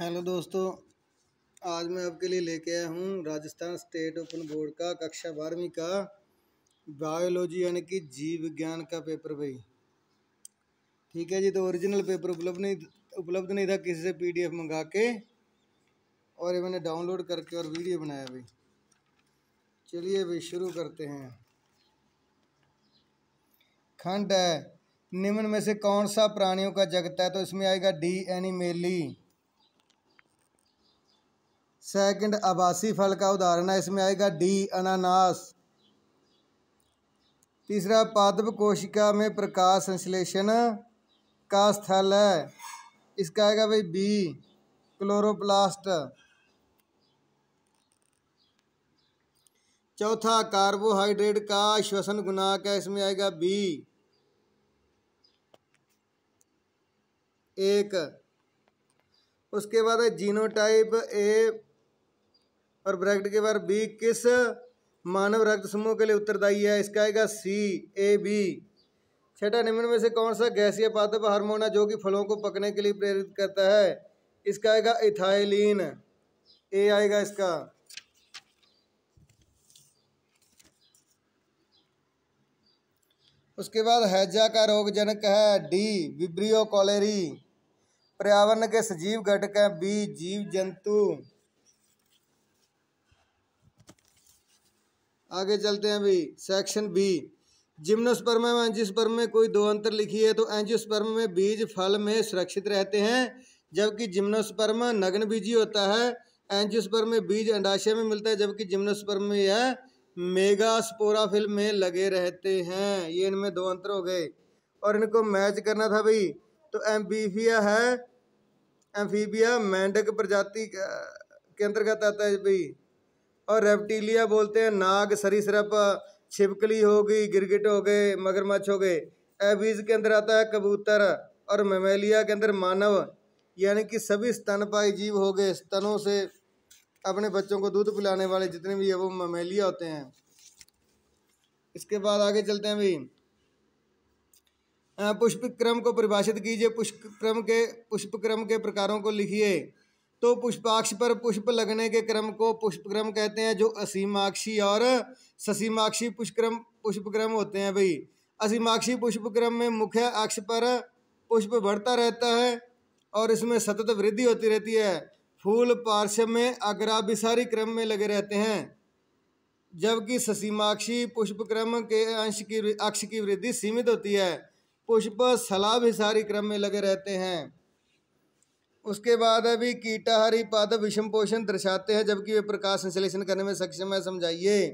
hello दोस्तों आज मैं आपके लिए लेके आया हूँ राजस्थान स्टेट ओपन बोर्ड का कक्षा बारहवीं का बायोलॉजी यानी कि जीव विज्ञान का पेपर भाई ठीक है जी तो ओरिजिनल पेपर उपलब्ध नहीं उपलब्ध नहीं था किसी से पीडीएफ मंगा के और ये मैंने डाउनलोड करके और वीडियो बनाया भाई चलिए भाई शुरू करते हैं खंड है निम्न में से कौन सा प्राणियों का जगत है तो इसमें आएगा डी एनिमेली सेकंड आवासी फल का उदाहरण है इसमें आएगा डी अनानास तीसरा पादप कोशिका में प्रकाश संश्लेषण का स्थल है इसका आएगा भाई बी क्लोरोप्लास्ट चौथा कार्बोहाइड्रेट का श्वसन गुनाक है इसमें आएगा बी एक उसके बाद है जीनोटाइप ए और ब्रैकेट के बाहर बी किस मानव रक्त समूह के लिए उत्तरदायी है इसका आएगा सी ए बी छठा निम्न में से कौन सा गैसीय पादप हार्मोन है जो कि फलों को पकने के लिए प्रेरित करता है इसका आएगा इथाइलिन ए आएगा इसका उसके बाद हैजा का रोग जनक है डी विब्रियो कॉलेरी पर्यावरण के सजीव घटक है बी जीव जंतु आगे चलते हैं भाई सेक्शन बी जिम्नोस्पर्मा एवं एंजियोस्पर्म में कोई दो अंतर लिखी है तो एंजियोस्पर्म में बीज फल में सुरक्षित रहते हैं जबकि जिम्नोस्पर्म नग्न बीजी होता है एंजियोस्पर्म में बीज अंडाशय में मिलता है जबकि जिम्नोस्पर्म में यह मेगा स्पोराफिल में लगे रहते हैं ये इनमें दो अंतर हो गए और इनको मैच करना था भाई तो एम्बीफिया है एम्फीबिया मेंढक प्रजाति के अंतर्गत आता है भाई और रेप्टीलिया बोलते हैं नाग सरप छिपकली हो गई गिरगिट हो गए मगरमच्छ हो गए एबीज के अंदर आता है कबूतर और ममेलिया के अंदर मानव यानी कि सभी स्तनपाई जीव हो गए स्तनों से अपने बच्चों को दूध पिलाने वाले जितने भी है वो ममेलिया होते हैं इसके बाद आगे चलते हैं भाई पुष्प क्रम को परिभाषित कीजिए पुष्प क्रम के पुष्प क्रम के प्रकारों को लिखिए तो पुष्पाक्ष पर पुष्प लगने के क्रम को पुष्पक्रम कहते हैं जो असीमाक्षी और ससीमाक्षी पुष्पक्रम पुष्पक्रम होते हैं भाई असीमाक्षी पुष्पक्रम में मुख्य अक्ष पर पुष्प बढ़ता रहता है और इसमें सतत वृद्धि होती रहती है फूल पार्श्व में अग्राभिसारी क्रम में लगे रहते हैं जबकि ससीमाक्षी पुष्पक्रम के अंश की अक्ष की वृद्धि सीमित होती है पुष्प सलाभिसारी क्रम में लगे रहते हैं उसके बाद अभी कीटाहारी पादप विषम पोषण दर्शाते हैं जबकि वे प्रकाश संश्लेषण करने में सक्षम है समझाइए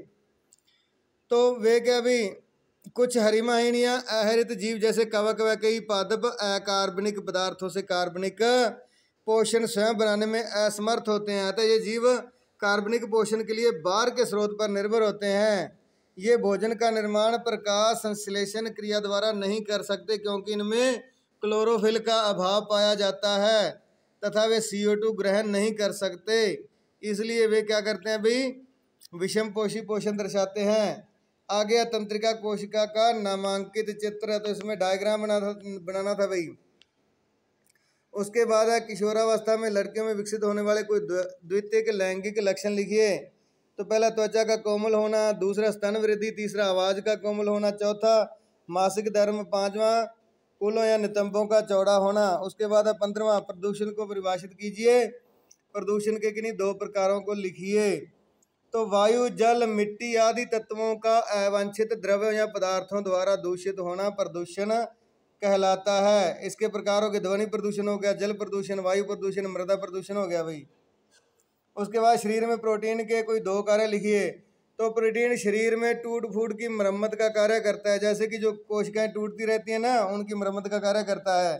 तो वे क्या अभी कुछ हरिमाहिनियाँ अहरित जीव जैसे कवक व कई पादप अकार्बनिक पदार्थों से कार्बनिक पोषण स्वयं बनाने में असमर्थ होते हैं अतः ये जीव कार्बनिक पोषण के लिए बाहर के स्रोत पर निर्भर होते हैं ये भोजन का निर्माण प्रकाश संश्लेषण क्रिया द्वारा नहीं कर सकते क्योंकि इनमें क्लोरोफिल का अभाव पाया जाता है तथा वे CO2 ग्रहण नहीं कर सकते इसलिए वे क्या करते हैं भाई विषम पोषी पोषण दर्शाते हैं आगे तंत्रिका कोशिका का नामांकित चित्र है तो इसमें डायग्राम बना था बनाना था भाई उसके बाद है किशोरावस्था में लड़कियों में विकसित होने वाले कोई द्वितीय के लैंगिक लक्षण लिखिए तो पहला त्वचा का कोमल होना दूसरा स्तन वृद्धि तीसरा आवाज का कोमल होना चौथा मासिक धर्म पांचवा कूलों या नितंबों का चौड़ा होना उसके बाद पंद्रवा प्रदूषण को परिभाषित कीजिए प्रदूषण के किन्हीं दो प्रकारों को लिखिए तो वायु जल मिट्टी आदि तत्वों का अवांछित द्रव्यों या पदार्थों द्वारा दूषित होना प्रदूषण कहलाता है इसके प्रकारों के ध्वनि प्रदूषण हो गया जल प्रदूषण वायु प्रदूषण मृदा प्रदूषण हो गया भाई उसके बाद शरीर में प्रोटीन के कोई दो कार्य लिखिए तो प्रोटीन शरीर में टूट फूट की मरम्मत का कार्य करता है जैसे कि जो कोशिकाएं टूटती रहती हैं ना उनकी मरम्मत का कार्य करता है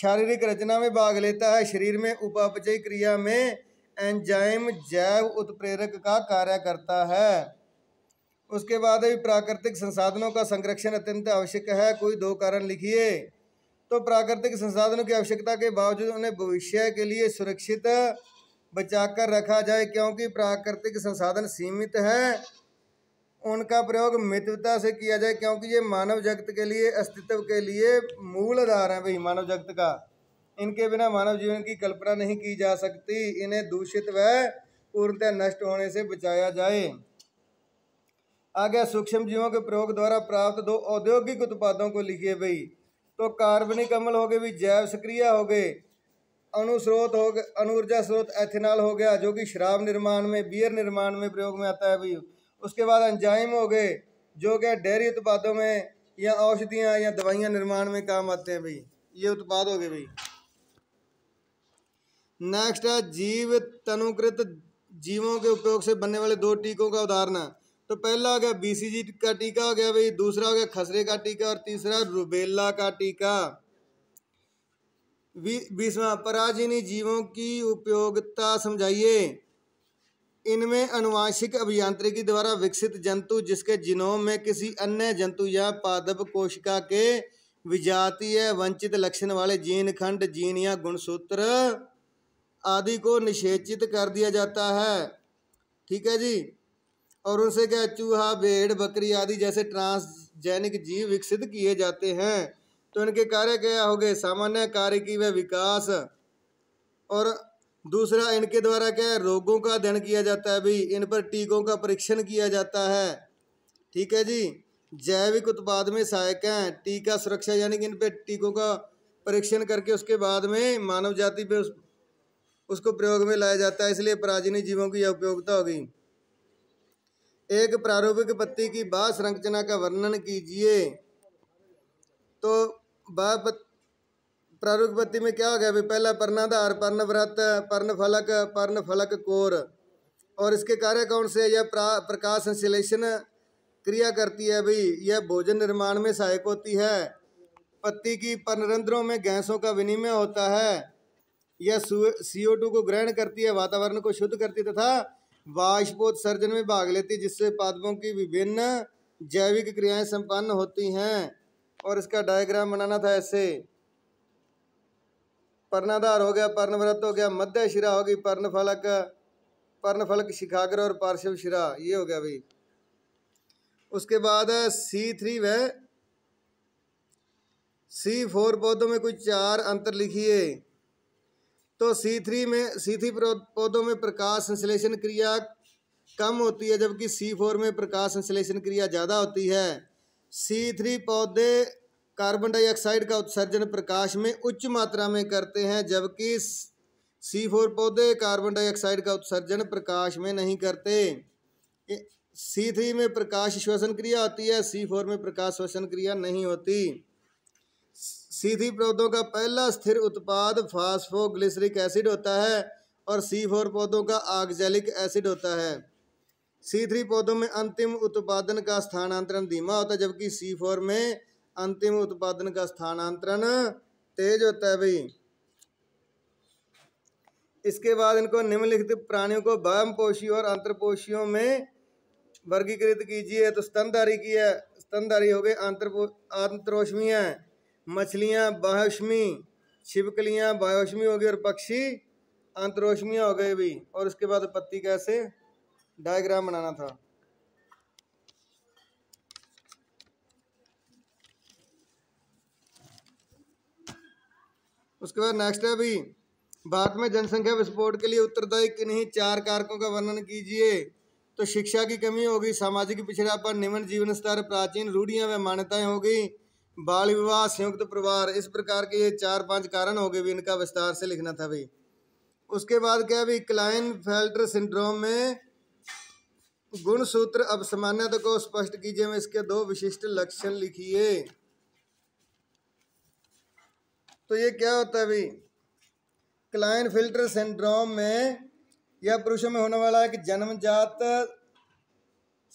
शारीरिक रचना में भाग लेता है शरीर में उपापचय क्रिया में एंजाइम जैव उत्प्रेरक का कार्य करता है उसके बाद भी प्राकृतिक संसाधनों का संरक्षण अत्यंत आवश्यक है कोई दो कारण लिखिए तो प्राकृतिक संसाधनों की आवश्यकता के बावजूद उन्हें भविष्य के लिए सुरक्षित बचाकर रखा जाए क्योंकि प्राकृतिक संसाधन सीमित है उनका प्रयोग मित्रता से किया जाए क्योंकि ये मानव जगत के लिए अस्तित्व के लिए मूल आधार है भाई मानव जगत का इनके बिना मानव जीवन की कल्पना नहीं की जा सकती इन्हें दूषित व पूर्णतः नष्ट होने से बचाया जाए आगे सूक्ष्म जीवों के प्रयोग द्वारा प्राप्त दो औद्योगिक उत्पादों को लिखिए भाई तो कार्बनिक अम्ल हो गए भी जैव सक्रिया हो गए अनुस्रोत हो गए अनु ऊर्जा स्रोत एथेनॉल हो गया जो कि शराब निर्माण में बियर निर्माण में प्रयोग में आता है भाई उसके बाद अंजाइम हो गए जो कि डेयरी उत्पादों में या औषधियाँ या दवाइयाँ निर्माण में काम आते हैं भाई ये उत्पाद हो गए भाई नेक्स्ट है जीव तनुकृत जीवों के उपयोग से बनने वाले दो टीकों का उदाहरण तो पहला हो गया बीसीजी का टीका हो गया भाई दूसरा हो गया खसरे का टीका और तीसरा रुबेला का टीका बीसवा पराजिनी जीवों की उपयोगिता समझाइए इनमें अनुवांशिक अभियांत्रिकी द्वारा विकसित जंतु जिसके जिनोम में किसी अन्य जंतु या पादप कोशिका के विजातीय वंचित लक्षण वाले जीन खंड जीन या गुणसूत्र आदि को निषेचित कर दिया जाता है ठीक है जी और उनसे क्या चूहा भेड़ बकरी आदि जैसे ट्रांसजेनिक जीव विकसित किए जाते हैं तो इनके कार्य क्या हो गए सामान्य कार्य की वह विकास और दूसरा इनके द्वारा क्या है रोगों का अध्ययन किया जाता है भाई इन पर टीकों का परीक्षण किया जाता है ठीक है जी जैविक उत्पाद में सहायक हैं टीका सुरक्षा यानी कि इन पर टीकों का परीक्षण करके उसके बाद में मानव जाति पे उस, उसको प्रयोग में लाया जाता है इसलिए प्राचीनी जीवों की उपयोगिता होगी एक प्रारूपिक पत्ती की बाह संरचना का वर्णन कीजिए तो बाह पत्ती में क्या हो गया अभी पहला पर्णाधार पर्ण व्रत पर्ण फलक पर्ण फलक कोर और इसके कार्य कौन से यह प्रकाश संश्लेषण क्रिया करती है अभी यह भोजन निर्माण में सहायक होती है पत्ती की पर्णरंध्रों में गैसों का विनिमय होता है यह सीओ टू को ग्रहण करती है वातावरण को शुद्ध करती तथा सर्जन में भाग लेती जिससे पादपों की विभिन्न जैविक क्रियाएं संपन्न होती हैं और इसका डायग्राम बनाना था ऐसे पर्णाधार हो गया पर्णव्रत हो गया मध्य शिरा होगी पर्ण फलक पर्ण फलक शिखाग्र और पार्श्व शिरा ये हो गया भाई उसके बाद सी थ्री वह सी फोर पौधों में कुछ चार अंतर लिखिए तो सी थ्री में सी थ्री पौधों में प्रकाश संश्लेषण क्रिया कम होती है जबकि सी फोर में प्रकाश संश्लेषण क्रिया ज़्यादा होती है सी थ्री पौधे कार्बन डाइऑक्साइड का उत्सर्जन प्रकाश में उच्च मात्रा में करते हैं जबकि सी फोर पौधे कार्बन डाइऑक्साइड का उत्सर्जन प्रकाश में नहीं करते सी थ्री में प्रकाश श्वसन क्रिया होती है सी फोर में प्रकाश श्वसन क्रिया नहीं होती सी थ्री पौधों का पहला स्थिर उत्पाद फास्फोग्लिसरिक एसिड होता है और सी फोर पौधों का आगजैलिक एसिड होता है सी थ्री पौधों में अंतिम उत्पादन का स्थानांतरण धीमा होता है जबकि सी फोर में अंतिम उत्पादन का स्थानांतरण तेज होता है भाई इसके बाद इनको निम्नलिखित प्राणियों को वामपोषी और अंतरपोषियों में वर्गीकृत कीजिए तो स्तनधारी की है स्तनधारी हो गए आंतरपो है मछलियाँ बाहष्मी छिपकलियाँ बायोष्मी हो गई और पक्षी अंतरोष्मियाँ हो गए भी और उसके बाद पत्ती कैसे डायग्राम बनाना था उसके बाद नेक्स्ट है अभी भारत में जनसंख्या विस्फोट के लिए उत्तरदायी किन्हीं चार कारकों का वर्णन कीजिए तो शिक्षा की कमी होगी सामाजिक पिछड़ापन निम्न जीवन स्तर प्राचीन रूढ़ियाँ व मान्यताएँ होगी बाल विवाह संयुक्त परिवार इस प्रकार के ये चार पांच कारण हो गए भी इनका विस्तार से लिखना था भाई उसके बाद क्या अभी क्लाइन फेल्टर सिंड्रोम में गुणसूत्र अब सामान्यता को स्पष्ट कीजिए मैं इसके दो विशिष्ट लक्षण लिखिए तो ये क्या होता है भाई क्लाइन फिल्टर सिंड्रोम में यह पुरुषों में होने वाला है कि जन्मजात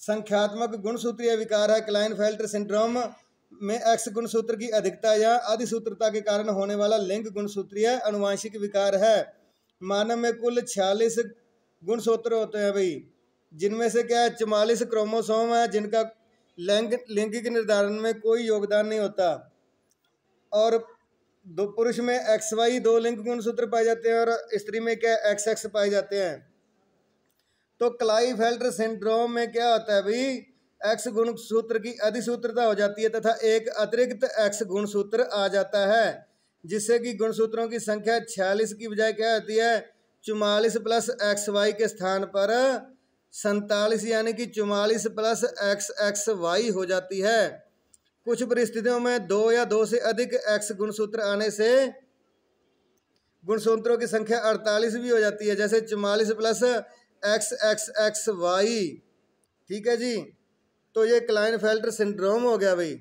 संख्यात्मक गुणसूत्रीय विकार है क्लाइन फिल्टर सिंड्रोम में एक्स गुणसूत्र की अधिकता या अधिसूत्रता के कारण होने वाला लिंग गुणसूत्रीय अनुवांशिक विकार है मानव में कुल छियालीस गुणसूत्र होते हैं भाई जिनमें से क्या है चौवालीस क्रोमोसोम है जिनका लैंग लैंगिक निर्धारण में कोई योगदान नहीं होता और दो पुरुष में एक्स वाई दो लिंग गुणसूत्र पाए जाते हैं और स्त्री में क्या एक्स एक्स पाए जाते हैं तो फेल्टर सिंड्रोम में क्या होता है भाई एक्स गुणसूत्र की अधिसूत्रता हो जाती है तथा एक अतिरिक्त एक्स गुणसूत्र आ जाता है जिससे कि गुणसूत्रों की संख्या छियालीस की बजाय क्या होती है चुमालीस प्लस एक्स वाई के स्थान पर सैतालीस यानी कि चुमालीस प्लस एक्स एक्स वाई हो जाती है कुछ परिस्थितियों में दो या दो से अधिक एक्स गुणसूत्र आने से गुणसूत्रों की संख्या अड़तालीस भी हो जाती है जैसे चौवालीस plus X X X Y ठीक है जी तो ये क्लाइन फेल्टर सिंड्रोम हो गया भाई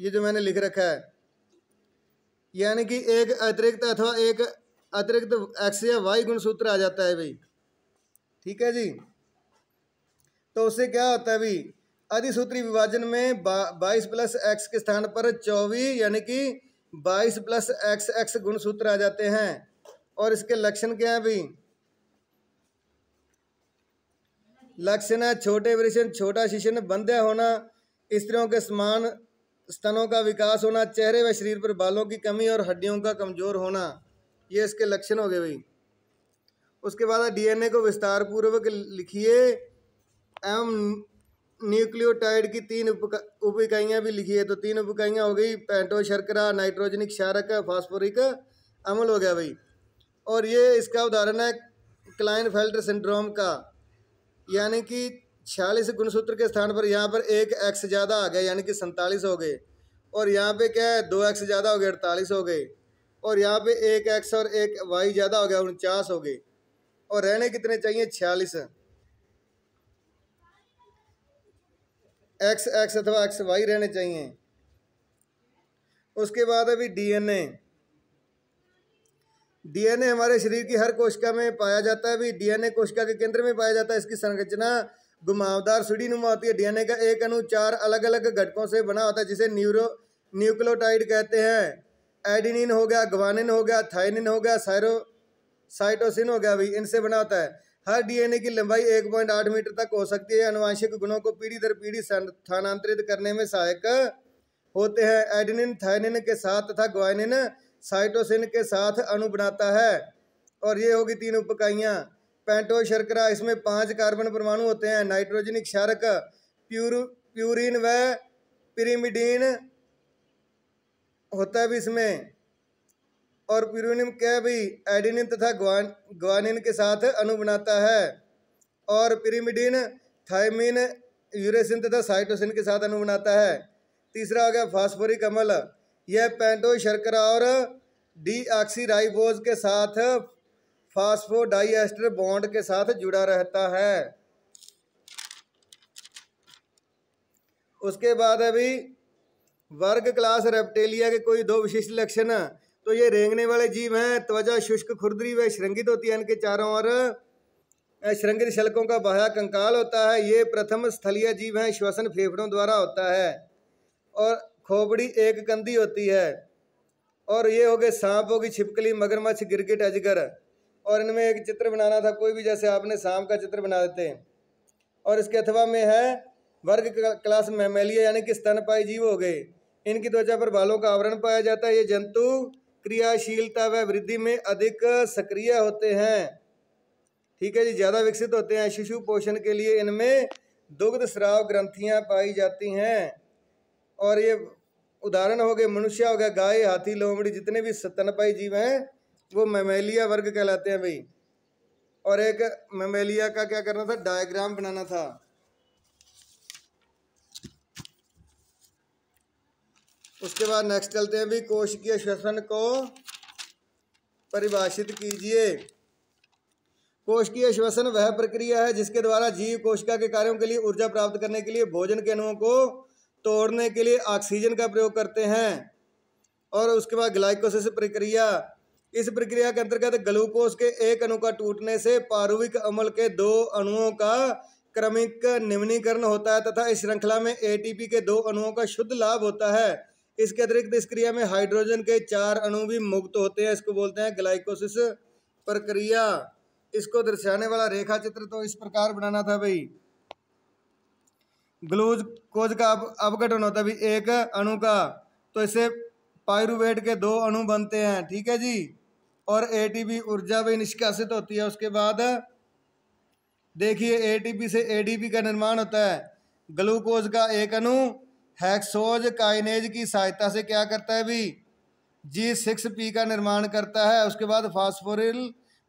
ये जो मैंने लिख रखा है यानी कि एक अतिरिक्त अथवा एक अतिरिक्त एक्स या वाई गुणसूत्र आ जाता है भाई ठीक है जी तो उससे क्या होता है भाई अधिसूत्री विभाजन में बाईस प्लस एक्स के स्थान पर चौबीस यानी कि बाईस प्लस एक्स एक्स गुण सूत्र आ जाते हैं और इसके लक्षण क्या है अभी लक्षण है छोटे वृषण छोटा शिशन बंध्या होना स्त्रियों के समान स्तनों का विकास होना चेहरे व शरीर पर बालों की कमी और हड्डियों का कमजोर होना ये इसके लक्षण हो गए भाई उसके बाद डीएनए को विस्तार पूर्वक लिखिए एवं न्यूक्लियोटाइड की तीन उप इकाइयाँ भी लिखी है तो तीन उप इकाइयाँ हो गई पेंटो शर्करा नाइट्रोजनिक शारक फास्फोरिक अमल हो गया भाई और ये इसका उदाहरण है क्लाइनफेल्ट सिंड्रोम का यानी कि छियालीस गुणसूत्र के स्थान पर यहाँ पर एक एक्स ज़्यादा आ गया यानी कि सैंतालीस हो गए और यहाँ पे क्या है दो एक्स ज़्यादा हो गए अड़तालीस हो गए और यहाँ पे एक एक्स और एक वाई ज़्यादा हो गया उनचास हो गए और रहने कितने चाहिए छियालीस एक्स एक्स अथवा एक्स वाई रहने चाहिए उसके बाद अभी डीएनए डीएनए हमारे शरीर की हर कोशिका में पाया जाता है अभी डीएनए कोशिका के केंद्र में पाया जाता है इसकी संरचना घुमावदार सुड़ी नुमा होती है डीएनए का एक अनु चार अलग अलग घटकों से बना होता है जिसे न्यूरो न्यूक्लोटाइड कहते हैं एडिनिन हो गया ग्वानिन हो गया थाइनिन हो गया साइरो साइटोसिन हो गया अभी इनसे बना होता है हर डीएनए की लंबाई 1.8 मीटर तक हो सकती है अनुवांशिक गुणों को पीढ़ी दर पीढ़ी स्थानांतरित करने में सहायक होते हैं एडिनिन थायनिन के साथ तथा ग्वाइनिन साइटोसिन के साथ अणु बनाता है और ये होगी तीन उपकाइयाँ पेंटो शर्करा इसमें पांच कार्बन परमाणु होते हैं नाइट्रोजनिक क्षारक प्यूर प्यूरिन व पिरीमिडीन होता है भी इसमें और प्यूरिनिम के भी एडिनिन तथा ग्वान ग्वानिन के साथ अणु बनाता है और पिरीमिडिन थाइमिन यूरेसिन तथा साइटोसिन के साथ अणु बनाता है तीसरा हो गया फास्फोरिक अम्ल यह पेंटो शर्करा और डीऑक्सीराइबोज के साथ फास्फोडाइएस्टर बॉन्ड के साथ जुड़ा रहता है उसके बाद अभी वर्ग क्लास रेप्टेलिया के कोई दो विशिष्ट लक्षण तो ये रेंगने वाले जीव हैं त्वचा शुष्क खुरदरी व श्रृंगित होती है इनके चारों ओर श्रृंगित शलकों का बाह्य कंकाल होता है ये प्रथम स्थलीय जीव हैं श्वसन फेफड़ों द्वारा होता है और खोपड़ी एक कंधी होती है और ये हो गए सांप होगी छिपकली मगरमच्छ गिरगिट अजगर और इनमें एक चित्र बनाना था कोई भी जैसे आपने सांप का चित्र बना देते हैं और इसके अथवा में है वर्ग क्लास मैमेलिया यानी कि स्तनपाई जीव हो गए इनकी त्वचा पर बालों का आवरण पाया जाता है ये जंतु क्रियाशीलता व वृद्धि में अधिक सक्रिय होते हैं ठीक है जी ज़्यादा विकसित होते हैं शिशु पोषण के लिए इनमें दुग्ध स्राव ग्रंथियाँ पाई जाती हैं और ये उदाहरण हो गए मनुष्य हो गया गाय हाथी लोमड़ी जितने भी सतनपाई जीव हैं वो मेमेलिया वर्ग कहलाते हैं भाई और एक मेमेलिया का क्या करना था डायग्राम बनाना था उसके बाद नेक्स्ट चलते हैं भी कोशिकीय श्वसन को परिभाषित कीजिए कोशिकीय श्वसन वह प्रक्रिया है जिसके द्वारा जीव कोशिका के कार्यों के लिए ऊर्जा प्राप्त करने के लिए भोजन के अणुओं को तोड़ने के लिए ऑक्सीजन का प्रयोग करते हैं और उसके बाद ग्लाइकोसिस प्रक्रिया इस प्रक्रिया के अंतर्गत ग्लूकोज के एक अणु का टूटने से पारुविक अमल के दो अणुओं का क्रमिक निम्नीकरण होता है तथा इस श्रृंखला में एटीपी के दो अणुओं का शुद्ध लाभ होता है इसके अतिरिक्त इस क्रिया में हाइड्रोजन के चार अणु भी मुक्त होते हैं इसको बोलते हैं ग्लाइकोसिस प्रक्रिया इसको दर्शाने वाला रेखा चित्र तो इस प्रकार बनाना था भाई ग्लूज कोज का अवघटन होता है भाई एक अणु का तो इसे पायरुवेट के दो अणु बनते हैं ठीक है जी और एटीपी ऊर्जा भी निष्कासित होती है उसके बाद देखिए एटीपी से एडीपी का निर्माण होता है ग्लूकोज का एक अणु हैक्सोज काइनेज की सहायता से क्या करता है भी जी सिक्स पी का निर्माण करता है उसके बाद फास्फोरिल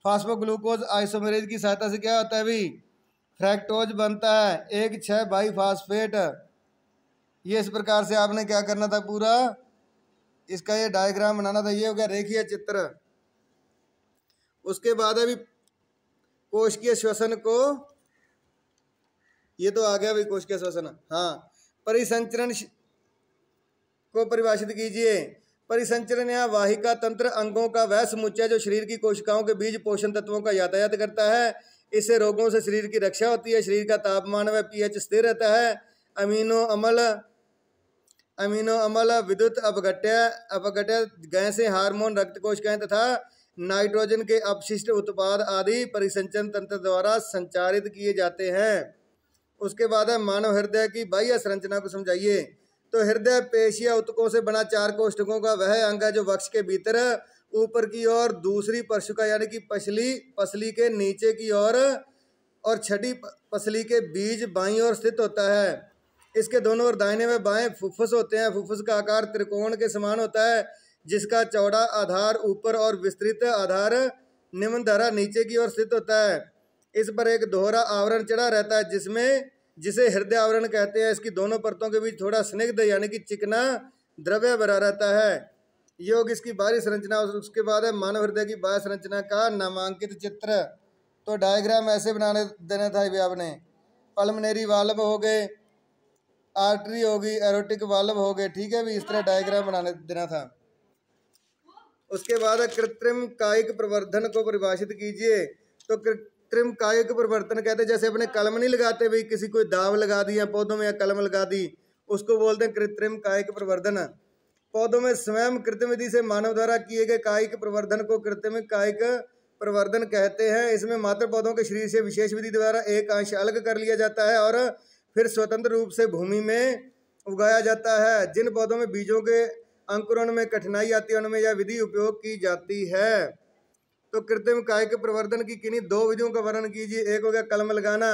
फास्फोग्लूकोज आइसोमेरेज की सहायता से क्या होता है भी फ्रैक्टोज बनता है एक छः बाई फास्फेट ये इस प्रकार से आपने क्या करना था पूरा इसका ये डायग्राम बनाना था ये हो गया रेखीय चित्र उसके बाद अभी कोश के श्वसन को ये तो आ गया भाई कोश के श्वसन हाँ परिसंचरण को परिभाषित कीजिए परिसंचरण या वाहिका तंत्र अंगों का वह समुच्चय जो शरीर की कोशिकाओं के बीच पोषण तत्वों का यातायात करता है इससे रोगों से शरीर की रक्षा होती है शरीर का तापमान व पीएच स्थिर रहता है अमीनो अमल अमीनो अमल विद्युत अपघट्य अपघट्य गैसें हार्मोन रक्त कोशिकाएं तथा नाइट्रोजन के अपशिष्ट उत्पाद आदि परिसंचरण तंत्र द्वारा संचारित किए जाते हैं उसके बाद है मानव हृदय की बाह्य संरचना को समझाइए तो हृदय पेशिया उत्तकों से बना चार कोष्ठकों का वह अंग है जो वक्ष के भीतर ऊपर की ओर दूसरी पर्शुका यानी कि पसली पसली के नीचे की ओर और, और छठी पसली के बीज बाई और स्थित होता है इसके दोनों और दाहिने में बाएं फुफ्फुस होते हैं फुफ्फुस का आकार त्रिकोण के समान होता है जिसका चौड़ा आधार ऊपर और विस्तृत आधार निम्न धारा नीचे की ओर स्थित होता है इस पर एक दोहरा आवरण चढ़ा रहता है जिसमें जिसे हृदय आवरण कहते हैं इसकी दोनों परतों के बीच थोड़ा स्निग्ध यानी कि चिकना द्रव्य भरा रहता है योग इसकी बाहरी संरचना उसके बाद है मानव हृदय की बाह्य संरचना का नामांकित चित्र तो डायग्राम ऐसे बनाने देना था भी आपने पलमनेरी वाल्व हो गए आर्टरी होगी एरोटिक वाल्व हो गए ठीक है भी इस तरह डायग्राम बनाने देना था उसके बाद कृत्रिम कायिक प्रवर्धन को परिभाषित कीजिए तो कृत्रिम कायिक परिवर्तन कहते हैं जैसे अपने कलम नहीं लगाते भाई किसी को दाव लगा दी या पौधों में या कलम लगा दी उसको बोलते हैं कृत्रिम कायिक प्रवर्धन पौधों में स्वयं कृत्रिम विधि से मानव द्वारा किए गए कायिक प्रवर्धन को कृत्रिम कायिक प्रवर्धन कहते हैं इसमें मात्र पौधों के शरीर से विशेष विधि द्वारा एक अंश अलग कर लिया जाता है और फिर स्वतंत्र रूप से भूमि में उगाया जाता है जिन पौधों में बीजों के अंकुरण में कठिनाई आती है उनमें यह विधि उपयोग की जाती है तो कृत्रिम काय के प्रवर्धन की किन्हीं दो विधियों का वर्णन कीजिए एक हो गया कलम लगाना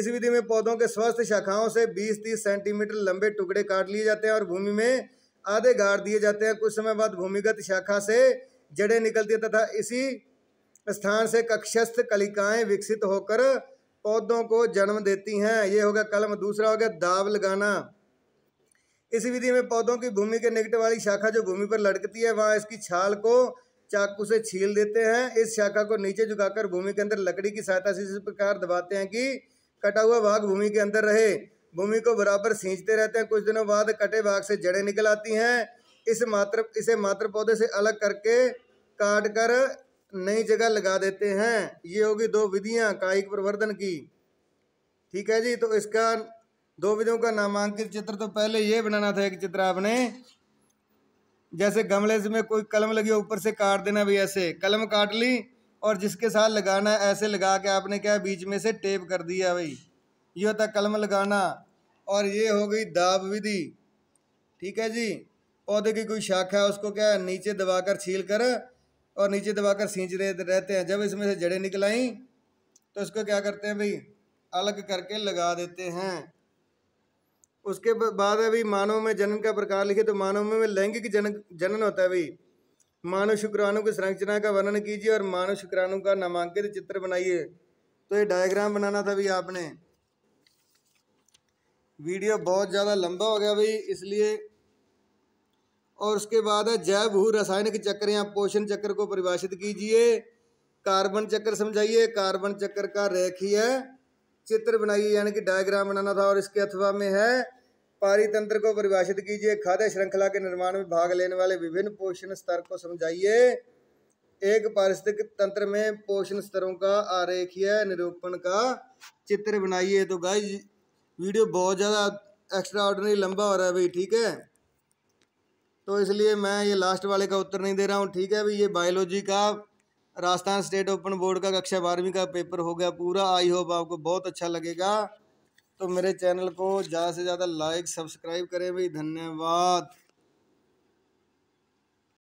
इस विधि में पौधों के स्वस्थ शाखाओं से 20-30 सेंटीमीटर लंबे टुकड़े काट लिए जाते हैं और भूमि में आधे गाड़ दिए जाते हैं कुछ समय बाद भूमिगत शाखा से जड़ें निकलती है तथा इसी स्थान से कक्षस्थ कलिकाएं विकसित होकर पौधों को जन्म देती हैं ये हो गया कलम दूसरा हो गया दाव लगाना इस विधि में पौधों की भूमि के निकट वाली शाखा जो भूमि पर लटकती है वहाँ इसकी छाल को चाकू से छील देते हैं इस शाखा को नीचे झुकाकर भूमि के अंदर लकड़ी की सहायता से इस प्रकार दबाते हैं कि कटा हुआ भाग भूमि के अंदर रहे भूमि को बराबर सींचते रहते हैं कुछ दिनों बाद कटे भाग से जड़ें निकल आती हैं इस मात्र इसे मात्र पौधे से अलग करके काट कर नई जगह लगा देते हैं ये होगी दो विधियाँ कायिक प्रवर्धन की ठीक है जी तो इसका दो विधियों का नामांकित चित्र तो पहले ये बनाना था एक चित्र आपने जैसे गमले में कोई कलम लगी हो ऊपर से काट देना भी ऐसे कलम काट ली और जिसके साथ लगाना है ऐसे लगा के आपने क्या बीच में से टेप कर दिया भाई ये होता कलम लगाना और ये हो गई दाब विधि ठीक है जी पौधे की कोई शाखा है उसको क्या नीचे दबाकर छील कर और नीचे दबाकर सींच रहे रहते हैं जब इसमें से जड़ें निकल आई तो इसको क्या करते हैं भाई अलग करके लगा देते हैं उसके बाद है भाई मानव में जनन का प्रकार लिखे तो मानव में, में लैंगिक जन जनन होता है भाई मानव शुक्राणु की संरचना का वर्णन कीजिए और मानव शुक्राणु का नामांकित चित्र बनाइए तो ये डायग्राम बनाना था भाई आपने वीडियो बहुत ज़्यादा लंबा हो गया भाई इसलिए और उसके बाद है जैव भू रासायनिक चक्र या पोषण चक्र को परिभाषित कीजिए कार्बन चक्र समझाइए कार्बन चक्र का है चित्र बनाइए यानी कि डायग्राम बनाना था और इसके अथवा में है पारितंत्र को परिभाषित कीजिए खाद्य श्रृंखला के निर्माण में भाग लेने वाले विभिन्न पोषण स्तर को समझाइए एक पारिस्थितिक तंत्र में पोषण स्तरों का आरेखीय निरूपण का चित्र बनाइए तो गाय वीडियो बहुत ज़्यादा एक्स्ट्रा ऑर्डनरी लंबा हो रहा है भाई ठीक है तो इसलिए मैं ये लास्ट वाले का उत्तर नहीं दे रहा हूँ ठीक है भाई ये बायोलॉजी का राजस्थान स्टेट ओपन बोर्ड का कक्षा बारहवीं का पेपर हो गया पूरा आई होप आपको बहुत अच्छा लगेगा तो मेरे चैनल को ज़्यादा से ज़्यादा लाइक सब्सक्राइब करें भाई धन्यवाद